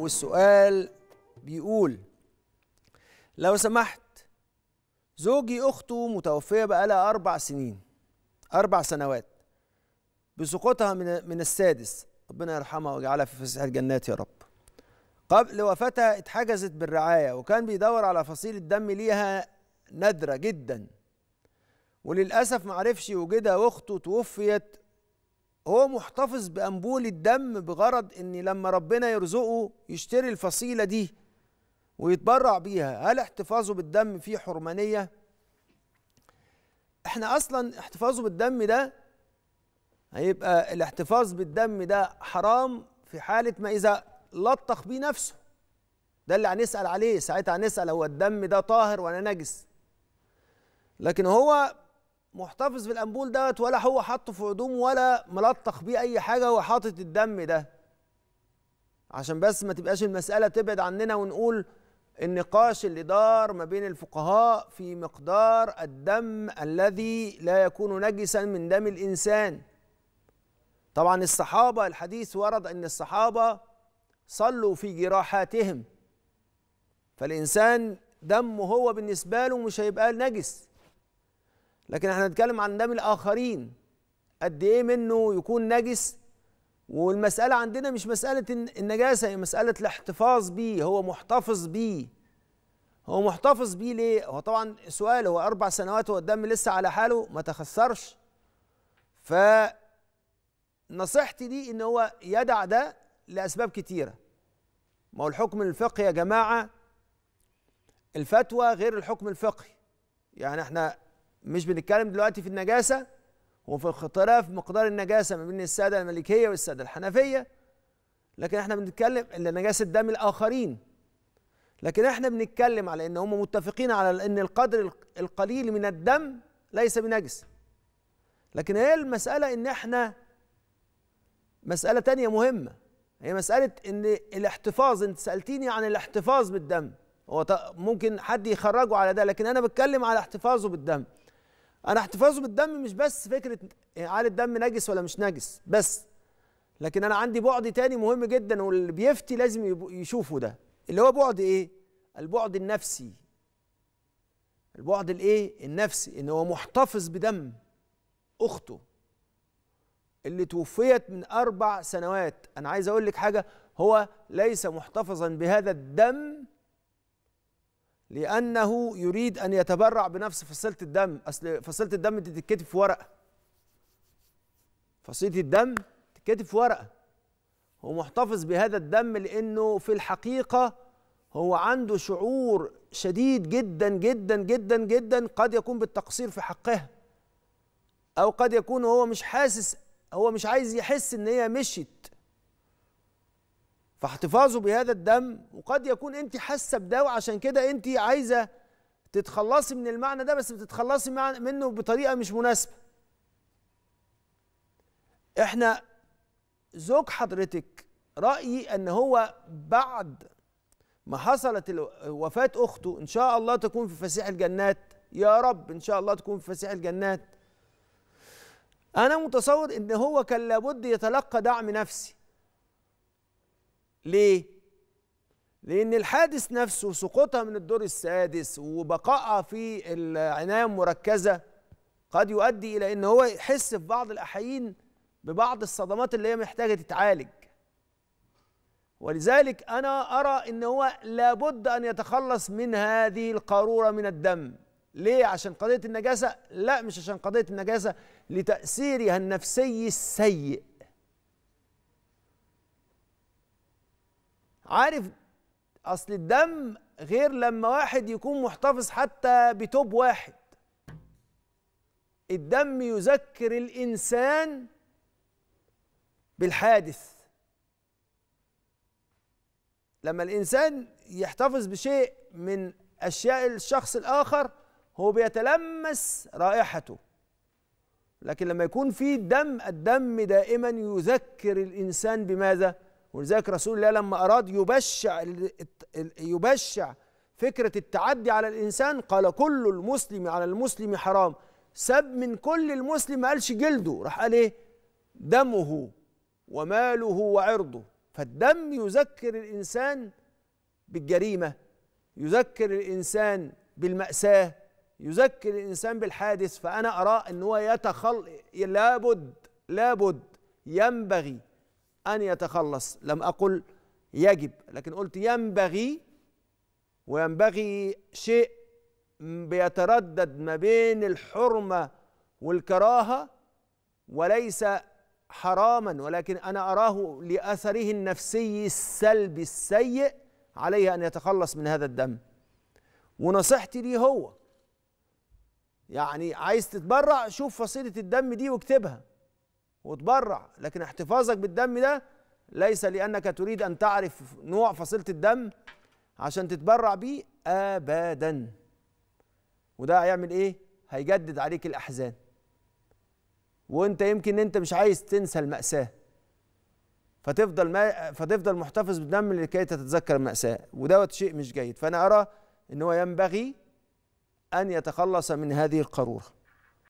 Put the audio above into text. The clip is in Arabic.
والسؤال بيقول لو سمحت زوجي أخته متوفية بقالها أربع سنين أربع سنوات بسقوطها من من السادس ربنا يرحمها ويجعلها في فسيح الجنات يا رب قبل وفاتها اتحجزت بالرعاية وكان بيدور على فصيل الدم ليها نادرة جدا وللأسف معرفش يوجدها وأخته توفيت هو محتفظ بأنبول الدم بغرض ان لما ربنا يرزقه يشتري الفصيلة دي ويتبرع بيها هل احتفاظه بالدم فيه حرمانية احنا اصلا احتفاظه بالدم ده هيبقى الاحتفاظ بالدم ده حرام في حالة ما اذا لطخ بيه نفسه ده اللي هنسأل عليه ساعتها هنسأل هو الدم ده طاهر ولا نجس لكن هو محتفظ في الأنبول دوت ولا هو حاطه في هدومه ولا ملطخ بيه أي حاجة هو حاطط الدم ده عشان بس ما تبقاش المسألة تبعد عننا ونقول النقاش اللي دار ما بين الفقهاء في مقدار الدم الذي لا يكون نجسا من دم الإنسان طبعا الصحابة الحديث ورد أن الصحابة صلوا في جراحاتهم فالإنسان دمه هو بالنسبة له مش هيبقى نجس لكن احنا نتكلم عن دم الاخرين قد ايه منه يكون نجس والمساله عندنا مش مساله النجاسه هي مساله الاحتفاظ بيه هو محتفظ بيه هو محتفظ بيه ليه هو طبعا سؤال هو اربع سنوات هو الدم لسه على حاله ما تخسرش ف نصيحتي دي ان هو يدع ده لاسباب كتيره ما هو الحكم الفقهي يا جماعه الفتوى غير الحكم الفقهي يعني احنا مش بنتكلم دلوقتي في النجاسه وفي اختلاف مقدار النجاسه ما بين الساده المالكيه والساده الحنفيه لكن احنا بنتكلم ان نجاسه دم الاخرين لكن احنا بنتكلم على ان هم متفقين على ان القدر القليل من الدم ليس بنجس لكن هي المساله ان احنا مساله تانية مهمه هي مساله ان الاحتفاظ انت سالتيني عن الاحتفاظ بالدم هو ممكن حد يخرجه على ده لكن انا بتكلم على احتفاظه بالدم انا احتفاظه بالدم مش بس فكره هل الدم نجس ولا مش نجس بس لكن انا عندي بعد تاني مهم جدا واللي بيفتي لازم يشوفه ده اللي هو بعد ايه البعد النفسي البعد الايه النفسي ان هو محتفظ بدم اخته اللي توفيت من اربع سنوات انا عايز اقول لك حاجه هو ليس محتفظا بهذا الدم لأنه يريد أن يتبرع بنفس فصيلة الدم أصل فصيلة الدم دي تتكتب في ورقة فصيلة الدم تتكتب في ورقة هو محتفظ بهذا الدم لأنه في الحقيقة هو عنده شعور شديد جدا جدا جدا جدا قد يكون بالتقصير في حقها أو قد يكون هو مش حاسس هو مش عايز يحس إن هي مشيت فاحتفاظه بهذا الدم وقد يكون انت حاسه بده وعشان كده انت عايزه تتخلصي من المعنى ده بس بتتخلصي منه بطريقه مش مناسبه احنا زوج حضرتك رايي ان هو بعد ما حصلت وفاه اخته ان شاء الله تكون في فسيح الجنات يا رب ان شاء الله تكون في فسيح الجنات انا متصور ان هو كان لابد يتلقى دعم نفسي ليه؟ لأن الحادث نفسه سقوطها من الدور السادس وبقائها في العناية المركزة قد يؤدي إلى أن هو يحس في بعض الأحيين ببعض الصدمات اللي هي محتاجة تتعالج ولذلك أنا أرى أن هو لابد أن يتخلص من هذه القارورة من الدم ليه عشان قضية النجاسة لا مش عشان قضية النجاسة لتأثيرها النفسي السيء عارف اصل الدم غير لما واحد يكون محتفظ حتى بتوب واحد الدم يذكر الانسان بالحادث لما الانسان يحتفظ بشيء من اشياء الشخص الاخر هو بيتلمس رائحته لكن لما يكون في دم الدم دائما يذكر الانسان بماذا ولذلك رسول الله لما أراد يبشع يبشع فكرة التعدي على الإنسان قال كل المسلم على المسلم حرام سب من كل المسلم ما قالش جلده راح قال إيه دمه وماله وعرضه فالدم يذكر الإنسان بالجريمة يذكر الإنسان بالمأساة يذكر الإنسان بالحادث فأنا أرى أن هو يتخل لابد لابد ينبغي أن يتخلص لم أقل يجب لكن قلت ينبغي وينبغي شيء بيتردد ما بين الحرمة والكراهة وليس حراما ولكن أنا أراه لأثره النفسي السلبي السيء عليه أن يتخلص من هذا الدم ونصيحتي ليه هو يعني عايز تتبرع شوف فصيلة الدم دي واكتبها وتبرع لكن احتفاظك بالدم ده ليس لأنك تريد أن تعرف نوع فصيلة الدم عشان تتبرع بيه أبدا وده هيعمل إيه؟ هيجدد عليك الأحزان وأنت يمكن أنت مش عايز تنسى المأساة فتفضل ما فتفضل محتفظ بالدم لكي تتذكر المأساة ودوت شيء مش جيد فأنا أرى أن هو ينبغي أن يتخلص من هذه القارورة